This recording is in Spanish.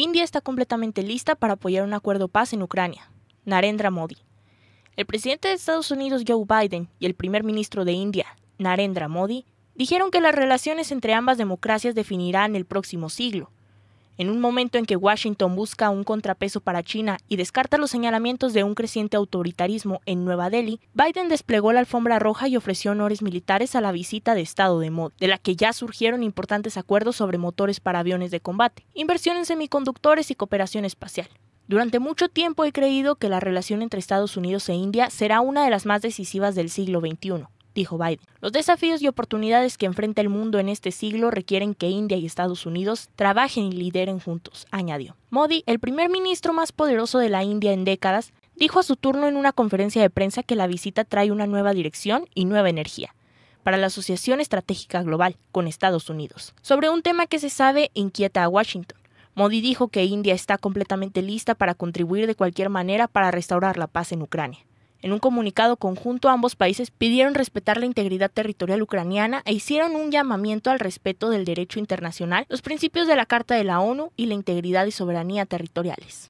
India está completamente lista para apoyar un acuerdo paz en Ucrania. Narendra Modi. El presidente de Estados Unidos Joe Biden y el primer ministro de India, Narendra Modi, dijeron que las relaciones entre ambas democracias definirán el próximo siglo. En un momento en que Washington busca un contrapeso para China y descarta los señalamientos de un creciente autoritarismo en Nueva Delhi, Biden desplegó la alfombra roja y ofreció honores militares a la visita de Estado de Mod, de la que ya surgieron importantes acuerdos sobre motores para aviones de combate, inversión en semiconductores y cooperación espacial. Durante mucho tiempo he creído que la relación entre Estados Unidos e India será una de las más decisivas del siglo XXI dijo Biden. Los desafíos y oportunidades que enfrenta el mundo en este siglo requieren que India y Estados Unidos trabajen y lideren juntos, añadió. Modi, el primer ministro más poderoso de la India en décadas, dijo a su turno en una conferencia de prensa que la visita trae una nueva dirección y nueva energía para la Asociación Estratégica Global con Estados Unidos, sobre un tema que se sabe inquieta a Washington. Modi dijo que India está completamente lista para contribuir de cualquier manera para restaurar la paz en Ucrania. En un comunicado conjunto, ambos países pidieron respetar la integridad territorial ucraniana e hicieron un llamamiento al respeto del derecho internacional, los principios de la Carta de la ONU y la integridad y soberanía territoriales.